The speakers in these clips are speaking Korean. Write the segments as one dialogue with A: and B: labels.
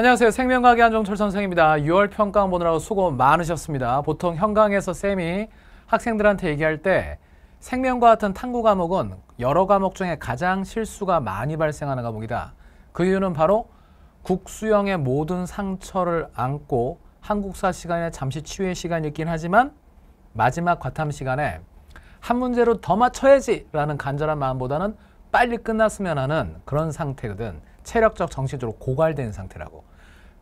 A: 안녕하세요. 생명과학 의 한종철 선생입니다. 6월 평가원 보느라고 수고 많으셨습니다. 보통 현강에서 쌤이 학생들한테 얘기할 때 생명과 같은 탐구 과목은 여러 과목 중에 가장 실수가 많이 발생하는 과목이다. 그 이유는 바로 국수형의 모든 상처를 안고 한국사 시간에 잠시 치유의 시간이 있긴 하지만 마지막 과탐 시간에 한 문제로 더 맞춰야지 라는 간절한 마음보다는 빨리 끝났으면 하는 그런 상태거든. 체력적, 정신적으로 고갈된 상태라고.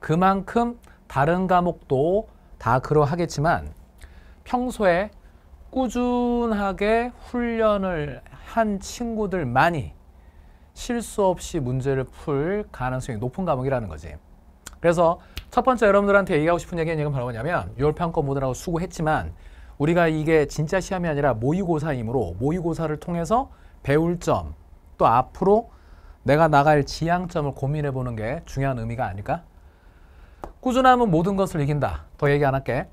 A: 그만큼 다른 과목도 다 그러하겠지만 평소에 꾸준하게 훈련을 한 친구들만이 실수 없이 문제를 풀 가능성이 높은 과목이라는 거지. 그래서 첫 번째 여러분들한테 얘기하고 싶은 얘기는 지금 바로 뭐냐면 6월 평가 모드라고 수고했지만 우리가 이게 진짜 시험이 아니라 모의고사이므로 모의고사를 통해서 배울 점 또 앞으로 내가 나갈 지향점을 고민해 보는 게 중요한 의미가 아닐까 꾸준함은 모든 것을 이긴다. 더 얘기 안 할게.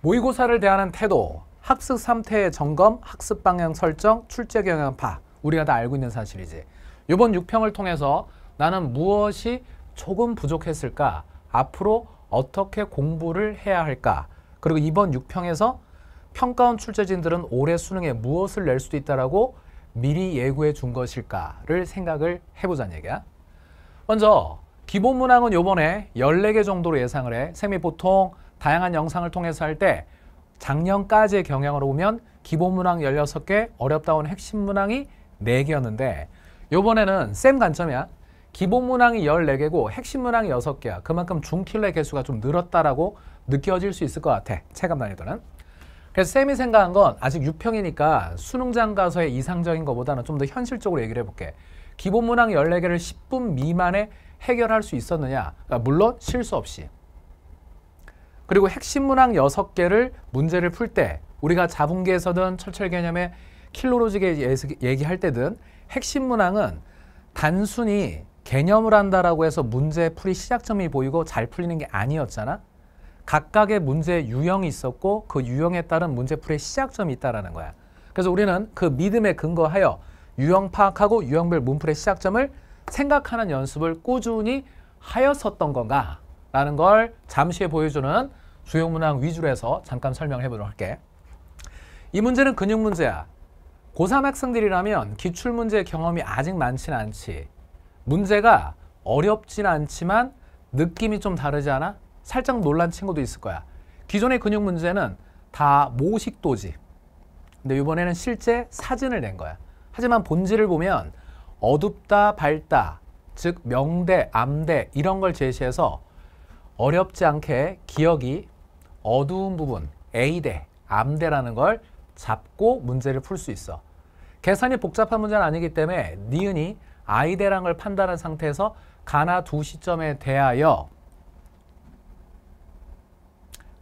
A: 모의고사를 대하는 태도, 학습 3태의 점검, 학습 방향 설정, 출제 경향 파. 우리가 다 알고 있는 사실이지. 이번 6평을 통해서 나는 무엇이 조금 부족했을까? 앞으로 어떻게 공부를 해야 할까? 그리고 이번 6평에서 평가원 출제진들은 올해 수능에 무엇을 낼 수도 있다라고 미리 예고해 준 것일까를 생각을 해보자는 얘기야. 먼저 기본 문항은 요번에 14개 정도로 예상을 해. 쌤이 보통 다양한 영상을 통해서 할 때 작년까지의 경향으로 보면 기본 문항 16개, 어렵다운 핵심 문항이 4개였는데 요번에는 쌤 관점이야. 기본 문항이 14개고 핵심 문항이 6개야. 그만큼 중킬레 개수가 좀 늘었다라고 느껴질 수 있을 것 같아. 체감 난이도는. 그래서 쌤이 생각한 건 아직 유평이니까 수능장 가서의 이상적인 것보다는 좀 더 현실적으로 얘기를 해볼게. 기본 문항 14개를 10분 미만에 해결할 수 있었느냐? 그러니까 물론 실수 없이. 그리고 핵심 문항 6개를 문제를 풀 때 우리가 자분계에서든 철철 개념의 킬로로직에 얘기할 때든 핵심 문항은 단순히 개념을 한다라고 해서 문제 풀이 시작점이 보이고 잘 풀리는 게 아니었잖아. 각각의 문제 유형이 있었고 그 유형에 따른 문제 풀의 시작점이 있다라는 거야. 그래서 우리는 그 믿음에 근거하여 유형 파악하고 유형별 문풀의 시작점을 생각하는 연습을 꾸준히 하였었던 건가 라는 걸 잠시 보여주는 주요문항 위주로 해서 잠깐 설명해 을 보도록 할게. 이 문제는 근육 문제야. 고3 학생들이라면 기출문제 의 경험이 아직 많진 않지. 문제가 어렵진 않지만 느낌이 좀 다르지 않아? 살짝 놀란 친구도 있을 거야. 기존의 근육 문제는 다 모식도지. 근데 이번에는 실제 사진을 낸 거야. 하지만 본질을 보면 어둡다, 밝다, 즉 명대, 암대 이런 걸 제시해서 어렵지 않게 기억이 어두운 부분, A대, 암대라는 걸 잡고 문제를 풀 수 있어. 계산이 복잡한 문제는 아니기 때문에 니은이 I대란 걸 판단한 상태에서 가나 두 시점에 대하여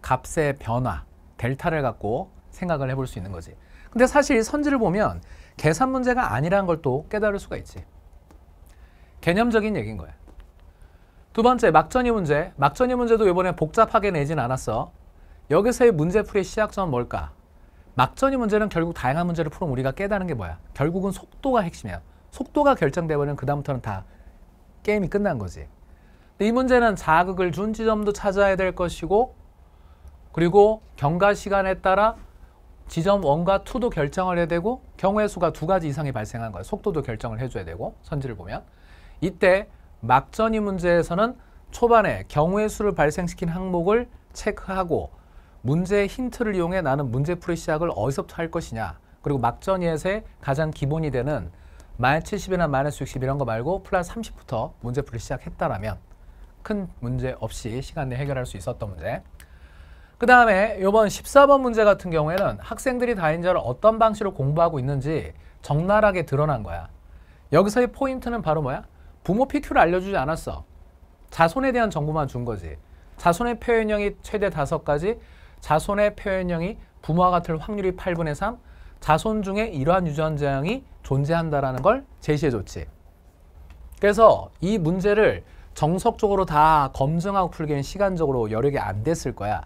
A: 값의 변화, 델타를 갖고 생각을 해볼 수 있는 거지. 근데 사실 선지를 보면 계산 문제가 아니라는 걸 또 깨달을 수가 있지. 개념적인 얘기인 거야. 두 번째, 막전이 문제. 막전이 문제도 이번에 복잡하게 내진 않았어. 여기서의 문제풀이의 시작점은 뭘까? 막전이 문제는 결국 다양한 문제를 풀어 우리가 깨달은 게 뭐야? 결국은 속도가 핵심이야. 속도가 결정되면 그 다음부터는 다 게임이 끝난 거지. 이 문제는 자극을 준 지점도 찾아야 될 것이고 그리고 경과 시간에 따라 지점 1과 2도 결정을 해야 되고 경우의 수가 두 가지 이상이 발생한 거예요. 속도도 결정을 해줘야 되고 선지를 보면 이때 막전이 문제에서는 초반에 경우의 수를 발생시킨 항목을 체크하고 문제의 힌트를 이용해 나는 문제풀이 시작을 어디서부터 할 것이냐 그리고 막전이에서의 가장 기본이 되는 마이너스 70이나 마이너스 60 이런 거 말고 플러스 30부터 문제풀이 시작했다라면 큰 문제 없이 시간 내 해결할 수 있었던 문제 그 다음에 이번 14번 문제 같은 경우에는 학생들이 다인자를 어떤 방식으로 공부하고 있는지 적나라하게 드러난 거야. 여기서의 포인트는 바로 뭐야? 부모 PQ를 알려주지 않았어. 자손에 대한 정보만 준 거지. 자손의 표현형이 최대 5가지, 자손의 표현형이 부모와 같을 확률이 8분의 3, 자손 중에 이러한 유전자형이 존재한다라는 걸 제시해줬지. 그래서 이 문제를 정석적으로 다 검증하고 풀기엔 시간적으로 여력이 안 됐을 거야.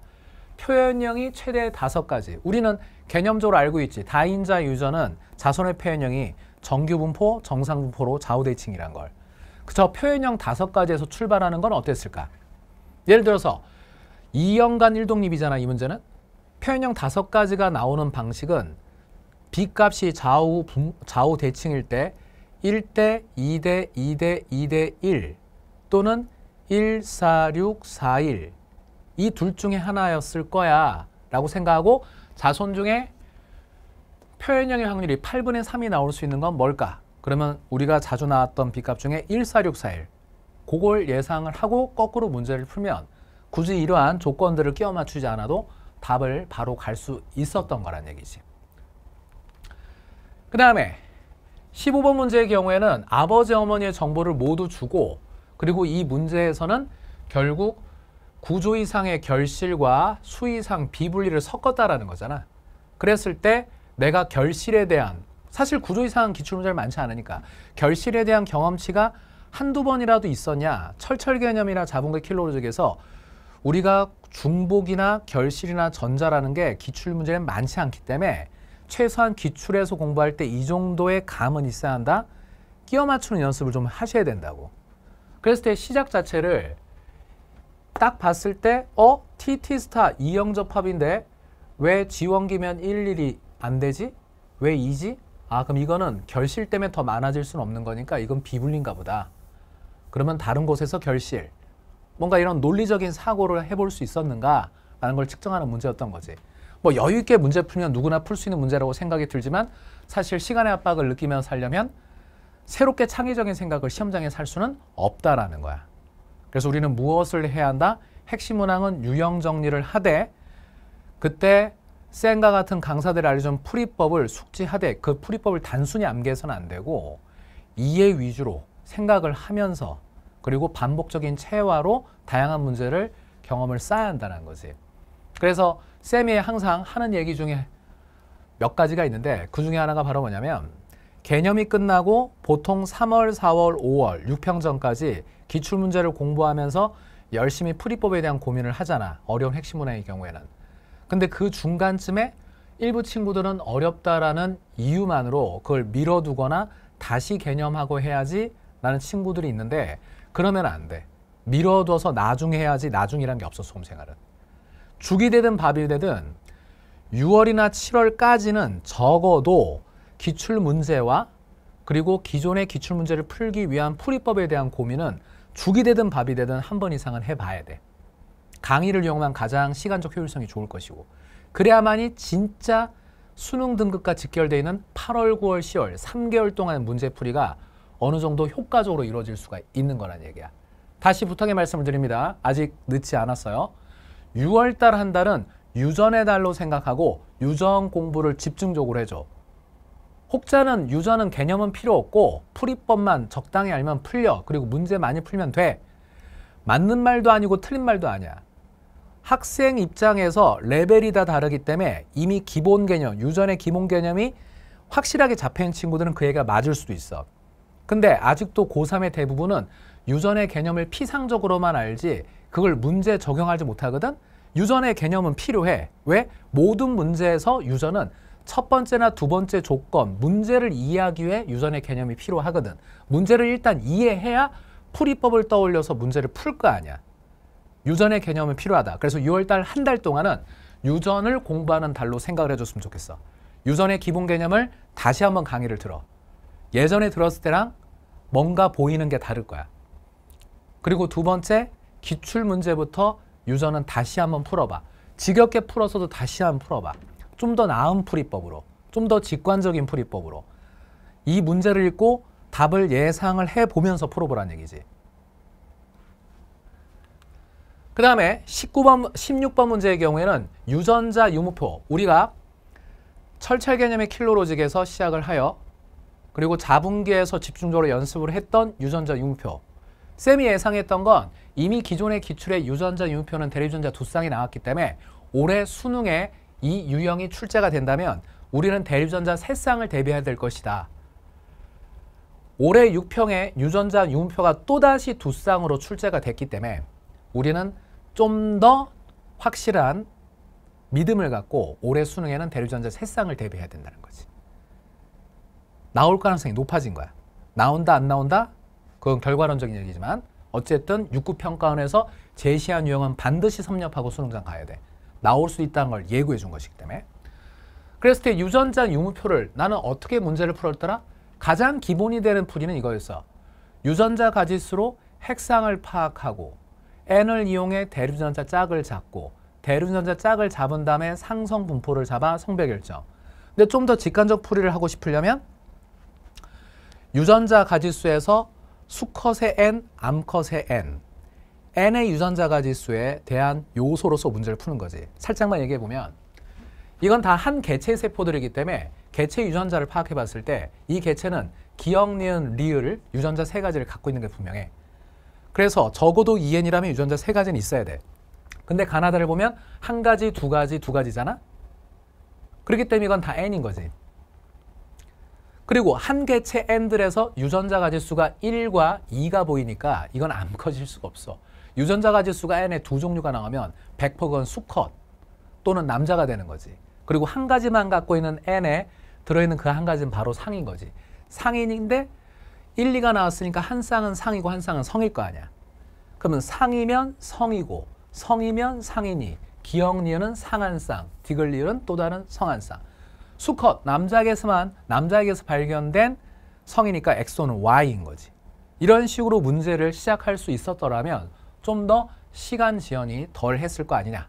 A: 표현형이 최대 다섯 가지 우리는 개념적으로 알고 있지 다인자 유전은 자손의 표현형이 정규분포, 정상분포로 좌우대칭이란 걸. 그저 표현형 다섯 가지에서 출발하는 건 어땠을까? 예를 들어서 2형간 1독립이잖아 이 문제는. 표현형 다섯 가지가 나오는 방식은 B값이 좌우, 분, 좌우 대칭일 때 1대 2대 2대 2대 1 또는 1, 4, 6, 4, 1 이둘 중에 하나였을 거야 라고 생각하고 자손 중에 표현형의 확률이 8분의 3이 나올 수 있는 건 뭘까? 그러면 우리가 자주 나왔던 B값 중에 14641 그걸 예상을 하고 거꾸로 문제를 풀면 굳이 이러한 조건들을 끼워 맞추지 않아도 답을 바로 갈 수 있었던 거란 얘기지. 그 다음에 15번 문제의 경우에는 아버지 어머니의 정보를 모두 주고 그리고 이 문제에서는 결국 구조 이상의 결실과 수 이상 비분리를 섞었다라는 거잖아. 그랬을 때 내가 결실에 대한 사실 구조 이상 기출문제를 많지 않으니까 결실에 대한 경험치가 한두 번이라도 있었냐 철철 개념이나 자본계 킬로로직에서 우리가 중복이나 결실이나 전자라는 게 기출문제는 많지 않기 때문에 최소한 기출에서 공부할 때 이 정도의 감은 있어야 한다 끼어 맞추는 연습을 좀 하셔야 된다고 그랬을 때 시작 자체를 딱 봤을 때 어? TT스타 2영접합인데 왜 지원기면 1일이 안 되지? 왜 2지? 아 그럼 이거는 결실 때문에 더 많아질 수는 없는 거니까 이건 비불린가 보다. 그러면 다른 곳에서 결실. 뭔가 이런 논리적인 사고를 해볼 수 있었는가 라는 걸 측정하는 문제였던 거지. 뭐 여유 있게 문제 풀면 누구나 풀 수 있는 문제라고 생각이 들지만 사실 시간의 압박을 느끼며 살려면 새롭게 창의적인 생각을 시험장에 살 수는 없다라는 거야. 그래서 우리는 무엇을 해야 한다? 핵심 문항은 유형 정리를 하되 그때 쌤과 같은 강사들이 알려준 풀이법을 숙지하되 그 풀이법을 단순히 암기해서는 안 되고 이해 위주로 생각을 하면서 그리고 반복적인 체화로 다양한 문제를 경험을 쌓아야 한다는 거지. 그래서 쌤이 항상 하는 얘기 중에 몇 가지가 있는데 그 중에 하나가 바로 뭐냐면 개념이 끝나고 보통 3월, 4월, 5월 6평전까지 기출 문제를 공부하면서 열심히 풀이법에 대한 고민을 하잖아. 어려운 핵심 문항의 경우에는. 근데 그 중간쯤에 일부 친구들은 어렵다라는 이유만으로 그걸 밀어두거나 다시 개념하고 해야지 라는 친구들이 있는데 그러면 안 돼. 밀어둬서 나중에 해야지 나중이란 게 없어 수험 생활은. 죽이 되든 밥이 되든 6월이나 7월까지는 적어도 기출 문제와 그리고 기존의 기출 문제를 풀기 위한 풀이법에 대한 고민은 죽이 되든 밥이 되든 한 번 이상은 해봐야 돼. 강의를 이용하면 가장 시간적 효율성이 좋을 것이고 그래야만이 진짜 수능 등급과 직결되어 있는 8월, 9월, 10월 3개월 동안 문제풀이가 어느 정도 효과적으로 이루어질 수가 있는 거란 얘기야. 다시 부탁의 말씀을 드립니다. 아직 늦지 않았어요. 6월달 한 달은 유전의 달로 생각하고 유전 공부를 집중적으로 해줘. 혹자는 유저는 개념은 필요 없고 풀이법만 적당히 알면 풀려. 그리고 문제 많이 풀면 돼. 맞는 말도 아니고 틀린 말도 아니야. 학생 입장에서 레벨이 다 다르기 때문에 이미 기본 개념, 유전의 기본 개념이 확실하게 잡혀있는 친구들은 그 애가 맞을 수도 있어. 근데 아직도 고3의 대부분은 유전의 개념을 피상적으로만 알지 그걸 문제 적용하지 못하거든? 유전의 개념은 필요해. 왜? 모든 문제에서 유전은 첫 번째나 두 번째 조건, 문제를 이해하기 위해 유전의 개념이 필요하거든. 문제를 일단 이해해야 풀이법을 떠올려서 문제를 풀 거 아니야. 유전의 개념은 필요하다. 그래서 6월달 한 달 동안은 유전을 공부하는 달로 생각을 해줬으면 좋겠어. 유전의 기본 개념을 다시 한번 강의를 들어. 예전에 들었을 때랑 뭔가 보이는 게 다를 거야. 그리고 두 번째, 기출 문제부터 유전은 다시 한번 풀어봐. 지겹게 풀어서도 다시 한번 풀어봐. 좀더 나은 풀이법으로 좀 더 직관적인 풀이법으로 이 문제를 읽고 답을 예상을 해보면서 풀어보라는 얘기지. 그 다음에 19번, 16번 문제의 경우에는 유전자 유무표 우리가 철철 개념의 킬로로직에서 시작을 하여 그리고 자분기에서 집중적으로 연습을 했던 유전자 유무표 쌤이 예상했던 건 이미 기존의 기출의 유전자 유무표는 대리유전자 두 쌍이 나왔기 때문에 올해 수능에 이 유형이 출제가 된다면 우리는 대유전자 세 쌍을 대비해야 될 것이다. 올해 6평에 유전자 유음표가 또다시 두 쌍으로 출제가 됐기 때문에 우리는 좀 더 확실한 믿음을 갖고 올해 수능에는 대류전자 세 쌍을 대비해야 된다는 거지. 나올 가능성이 높아진 거야. 나온다 안 나온다? 그건 결과론적인 얘기지만 어쨌든 6급 평가원에서 제시한 유형은 반드시 섭렵하고 수능장 가야 돼. 나올 수 있다는 걸 예고해 준 것이기 때문에 그랬을 때 유전자 유무표를 나는 어떻게 문제를 풀었더라? 가장 기본이 되는 풀이는 이거였어. 유전자 가짓수로 핵상을 파악하고 N을 이용해 대류전자 짝을 잡고 대류전자 짝을 잡은 다음에 상성 분포를 잡아 성배 결정. 근데 좀 더 직관적 풀이를 하고 싶으려면 유전자 가짓수에서 수컷의 N, 암컷의 N N의 유전자 가지수에 대한 요소로서 문제를 푸는 거지. 살짝만 얘기해 보면 이건 다 한 개체 세포들이기 때문에 개체 유전자를 파악해 봤을 때 이 개체는 기억, 니은, 리을 유전자 세 가지를 갖고 있는 게 분명해. 그래서 적어도 EN이라면 유전자 세 가지는 있어야 돼. 근데 가나다를 보면 한 가지, 두 가지, 두 가지잖아? 그렇기 때문에 이건 다 N인 거지. 그리고 한 개체 N들에서 유전자 가지수가 1과 2가 보이니까 이건 암컷일 수가 없어. 유전자 가지수가 N에 두 종류가 나오면 100%건 수컷 또는 남자가 되는 거지. 그리고 한 가지만 갖고 있는 N에 들어있는 그 한 가지는 바로 상인 거지. 상인인데 1, 2가 나왔으니까 한 쌍은 상이고 한 쌍은 성일 거 아니야. 그러면 상이면 성이고 성이면 상인이 기역리은 상한쌍디글리은또 다른 성한쌍 수컷, 남자에게서만, 남자에게서 발견된 성이니까 엑소는 Y인 거지. 이런 식으로 문제를 시작할 수 있었더라면 좀더 시간 지연이 덜 했을 거 아니냐.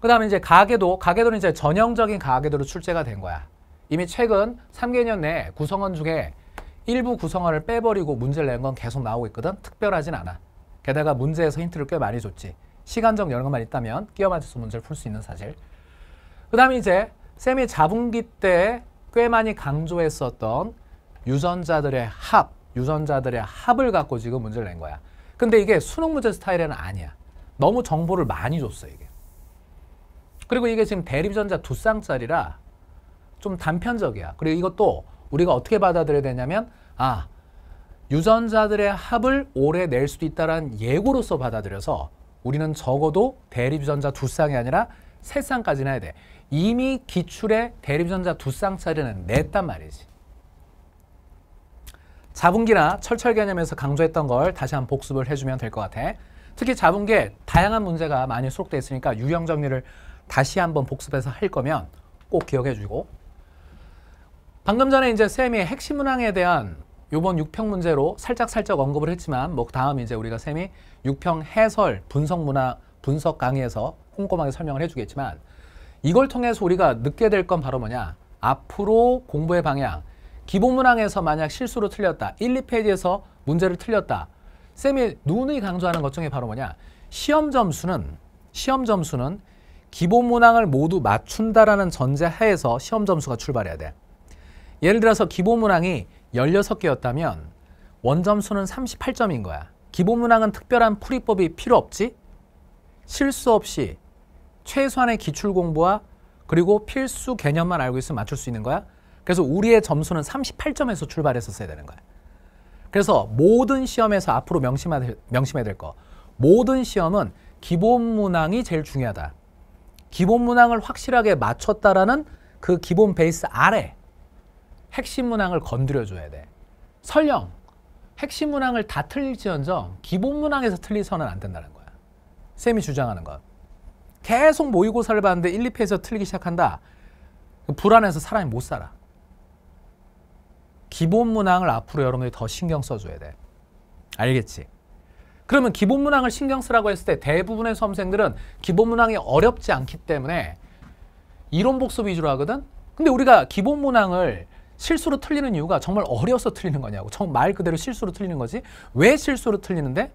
A: 그 다음에 이제 가계도, 가계도는 이제 전형적인 가계도로 출제가 된 거야. 이미 최근 3개년 내 구성원 중에 일부 구성원을 빼버리고 문제를 낸 건 계속 나오고 있거든. 특별하진 않아. 게다가 문제에서 힌트를 꽤 많이 줬지. 시간적 여력만 있다면 끼어 맞춰서 문제를 풀 수 있는 사실. 그 다음에 이제 쌤이 자분기 때 꽤 많이 강조했었던 유전자들의 합, 유전자들의 합을 갖고 지금 문제를 낸 거야. 근데 이게 수능 문제 스타일에는 아니야. 너무 정보를 많이 줬어 이게. 그리고 이게 지금 대립전자 두 쌍짜리라 좀 단편적이야. 그리고 이것도 우리가 어떻게 받아들여야 되냐면 아 유전자들의 합을 오래 낼 수도 있다는 예고로서 받아들여서 우리는 적어도 대립전자 두 쌍이 아니라 세 쌍까지 해야 돼. 이미 기출에 대립전자 두 쌍짜리는 냈단 말이지. 4분기나 철철 개념에서 강조했던 걸 다시 한 번 복습을 해주면 될 것 같아. 특히 4분기에 다양한 문제가 많이 수록되어 있으니까 유형 정리를 다시 한번 복습해서 할 거면 꼭 기억해 주고 방금 전에 이제 쌤이 핵심 문항에 대한 요번 6평 문제로 살짝살짝 언급을 했지만 뭐 다음 이제 우리가 쌤이 6평 해설 분석 문화 분석 강의에서 꼼꼼하게 설명을 해주겠지만 이걸 통해서 우리가 늦게 될 건 바로 뭐냐 앞으로 공부의 방향 기본 문항에서 만약 실수로 틀렸다. 1, 2페이지에서 문제를 틀렸다. 쌤이 눈이 강조하는 것 중에 바로 뭐냐. 시험 점수는 시험 점수는 기본 문항을 모두 맞춘다라는 전제 하에서 시험 점수가 출발해야 돼. 예를 들어서 기본 문항이 16개였다면 원점수는 38점인 거야. 기본 문항은 특별한 풀이법이 필요 없지? 실수 없이 최소한의 기출 공부와 그리고 필수 개념만 알고 있으면 맞출 수 있는 거야. 그래서 우리의 점수는 38점에서 출발했었어야 되는 거야. 그래서 모든 시험에서 앞으로 명심하, 명심해야 될 거. 모든 시험은 기본 문항이 제일 중요하다. 기본 문항을 확실하게 맞췄다라는 그 기본 베이스 아래 핵심 문항을 건드려줘야 돼. 설령 핵심 문항을 다 틀릴지언정 기본 문항에서 틀리서는 안 된다는 거야. 쌤이 주장하는 건. 계속 모의고사를 봤는데 1, 2패에서 틀리기 시작한다. 불안해서 사람이 못 살아. 기본 문항을 앞으로 여러분들이 더 신경 써줘야 돼. 알겠지? 그러면 기본 문항을 신경 쓰라고 했을 때 대부분의 수험생들은 기본 문항이 어렵지 않기 때문에 이론 복습 위주로 하거든? 근데 우리가 기본 문항을 실수로 틀리는 이유가 정말 어려서 틀리는 거냐고. 정말 그대로 실수로 틀리는 거지. 왜 실수로 틀리는데?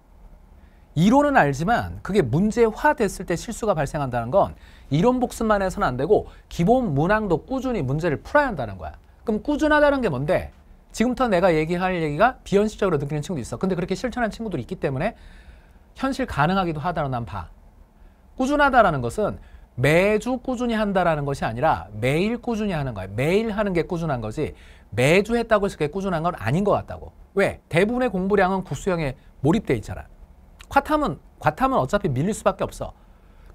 A: 이론은 알지만 그게 문제화 됐을 때 실수가 발생한다는 건 이론 복습만 해서는 안 되고 기본 문항도 꾸준히 문제를 풀어야 한다는 거야. 그럼 꾸준하다는 게 뭔데? 지금부터 내가 얘기할 얘기가 비현실적으로 느끼는 친구도 있어. 근데 그렇게 실천한 친구들이 있기 때문에 현실 가능하기도 하다라난 봐. 꾸준하다라는 것은 매주 꾸준히 한다라는 것이 아니라 매일 꾸준히 하는 거야. 매일 하는 게 꾸준한 거지 매주 했다고 해서 그게 꾸준한 건 아닌 것 같다고. 왜? 대부분의 공부량은 국수형에 몰입돼 있잖아. 과탐은 과탐은 어차피 밀릴 수밖에 없어.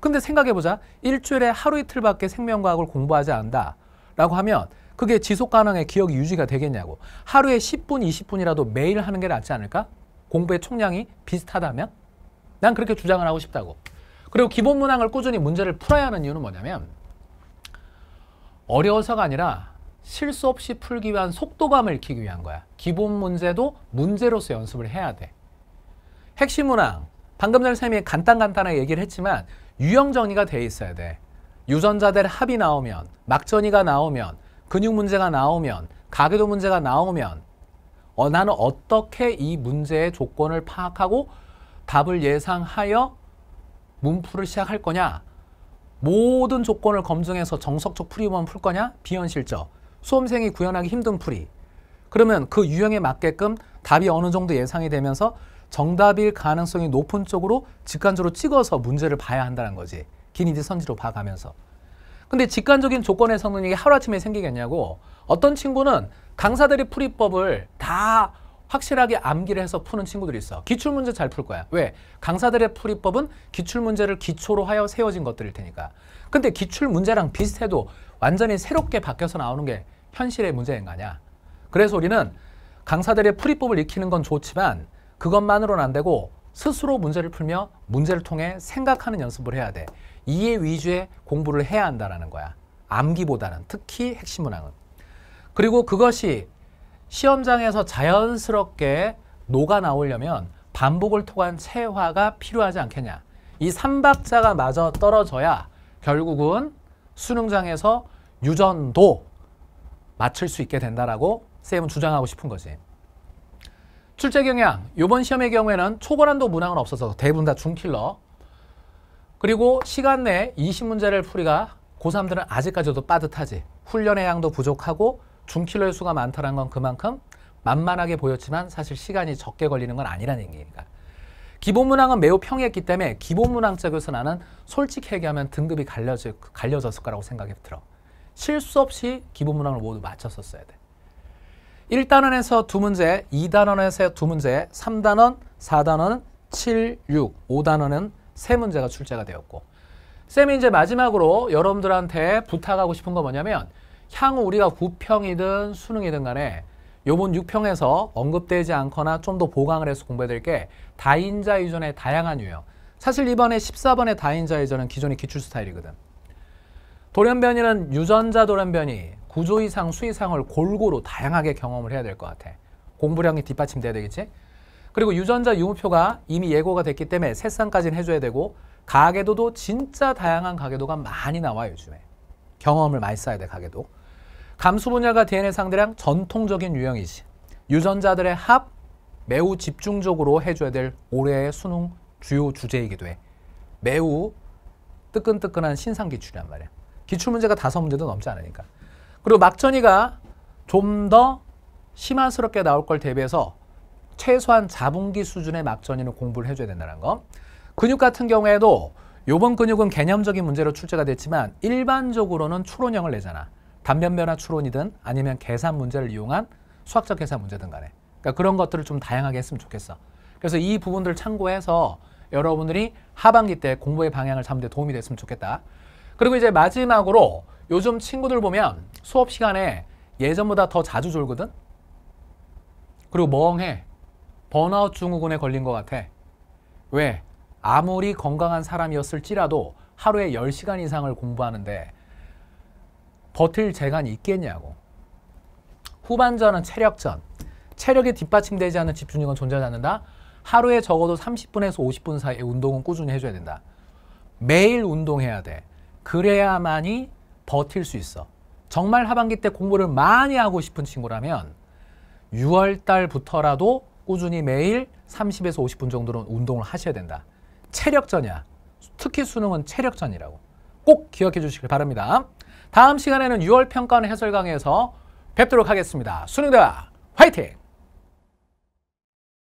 A: 근데 생각해보자. 일주일에 하루 이틀밖에 생명과학을 공부하지 않는다라고 하면 그게 지속 가능의 기억이 유지가 되겠냐고. 하루에 10분, 20분이라도 매일 하는 게 낫지 않을까? 공부의 총량이 비슷하다면? 난 그렇게 주장을 하고 싶다고. 그리고 기본 문항을 꾸준히 문제를 풀어야 하는 이유는 뭐냐면 어려워서가 아니라 실수 없이 풀기 위한 속도감을 익히기 위한 거야. 기본 문제도 문제로서 연습을 해야 돼. 핵심 문항, 방금 전에 쌤이 간단간단하게 얘기를 했지만 유형 정리가 돼 있어야 돼. 유전자들 합이 나오면, 막전이가 나오면, 근육 문제가 나오면 가계도 문제가 나오면 어, 나는 어떻게 이 문제의 조건을 파악하고 답을 예상하여 문풀을 시작할 거냐 모든 조건을 검증해서 정석적 풀이만 풀 거냐 비현실적 수험생이 구현하기 힘든 풀이 그러면 그 유형에 맞게끔 답이 어느 정도 예상이 되면서 정답일 가능성이 높은 쪽으로 직관적으로 찍어서 문제를 봐야 한다는 거지 기니디 선지로 봐가면서 근데 직관적인 조건의 성능이 하루아침에 생기겠냐고 어떤 친구는 강사들이 풀이법을 다 확실하게 암기를 해서 푸는 친구들이 있어. 기출문제 잘 풀 거야. 왜? 강사들의 풀이법은 기출문제를 기초로 하여 세워진 것들일 테니까. 근데 기출문제랑 비슷해도 완전히 새롭게 바뀌어서 나오는 게 현실의 문제인 거 아니야. 그래서 우리는 강사들의 풀이법을 익히는 건 좋지만 그것만으로는 안 되고 스스로 문제를 풀며 문제를 통해 생각하는 연습을 해야 돼. 이해 위주의 공부를 해야 한다는 거야. 암기보다는 특히 핵심 문항은. 그리고 그것이 시험장에서 자연스럽게 녹아 나오려면 반복을 통한 체화가 필요하지 않겠냐. 이 삼박자가 마저 떨어져야 결국은 수능장에서 유전도 맞출 수 있게 된다라고 쌤은 주장하고 싶은 거지. 출제 경향, 이번 시험의 경우에는 초고난도 문항은 없어서 대부분 다 중킬러, 그리고 시간 내에 20문제를 풀이가 고3들은 아직까지도 빠듯하지. 훈련의 양도 부족하고 중킬러의 수가 많다는 건 그만큼 만만하게 보였지만 사실 시간이 적게 걸리는 건 아니라는 얘기입니다 기본문항은 매우 평이했기 때문에 기본문항적에서 나는 솔직히 얘기하면 등급이 갈려질, 갈려졌을 거라고 생각이 들어. 실수 없이 기본문항을 모두 맞췄었어야 돼. 1단원에서 두 문제, 2단원에서 두 문제, 3단원, 4단원, 7, 6, 5단원은 세 문제가 출제가 되었고 쌤이 이제 마지막으로 여러분들한테 부탁하고 싶은 건 뭐냐면 향후 우리가 9평이든 수능이든 간에 요번 6평에서 언급되지 않거나 좀 더 보강을 해서 공부해 야될 게 다인자 유전의 다양한 유형 사실 이번에 14번의 다인자 유전은 기존의 기출 스타일이거든 돌연변이는 유전자 돌연변이 구조 이상 수 이상을 골고루 다양하게 경험을 해야 될 것 같아 공부량이 뒷받침돼야 되겠지 그리고 유전자 유무표가 이미 예고가 됐기 때문에 새쌍까지는 해줘야 되고 가계도도 진짜 다양한 가계도가 많이 나와요 요즘에. 경험을 많이 쌓아야 돼 가계도. 감수 분야가 DNA 상대량 전통적인 유형이지. 유전자들의 합 매우 집중적으로 해줘야 될 올해의 수능 주요 주제이기도 해. 매우 뜨끈뜨끈한 신상 기출이란 말이야. 기출문제가 다섯 문제도 넘지 않으니까. 그리고 막전이가 좀 더 심화스럽게 나올 걸 대비해서 최소한 자분기 수준의 막전이는 공부를 해줘야 된다는 거. 근육 같은 경우에도 요번 근육은 개념적인 문제로 출제가 됐지만 일반적으로는 추론형을 내잖아. 단면변화 추론이든 아니면 계산 문제를 이용한 수학적 계산 문제든 간에. 그러니까 그런 것들을 좀 다양하게 했으면 좋겠어. 그래서 이 부분들을 참고해서 여러분들이 하반기 때 공부의 방향을 잡는 데 도움이 됐으면 좋겠다. 그리고 이제 마지막으로 요즘 친구들 보면 수업 시간에 예전보다 더 자주 졸거든? 그리고 멍해. 번아웃 증후군에 걸린 것 같아. 왜? 아무리 건강한 사람이었을지라도 하루에 10시간 이상을 공부하는데 버틸 재간이 있겠냐고. 후반전은 체력전. 체력이 뒷받침되지 않는 집중력은 존재하지 않는다. 하루에 적어도 30분에서 50분 사이에 운동은 꾸준히 해줘야 된다. 매일 운동해야 돼. 그래야만이 버틸 수 있어. 정말 하반기 때 공부를 많이 하고 싶은 친구라면 6월 달부터라도 꾸준히 매일 30에서 50분 정도는 운동을 하셔야 된다. 체력전이야. 특히 수능은 체력전이라고. 꼭 기억해 주시길 바랍니다. 다음 시간에는 6월 평가원 해설 강의에서 뵙도록 하겠습니다. 수능대화 화이팅!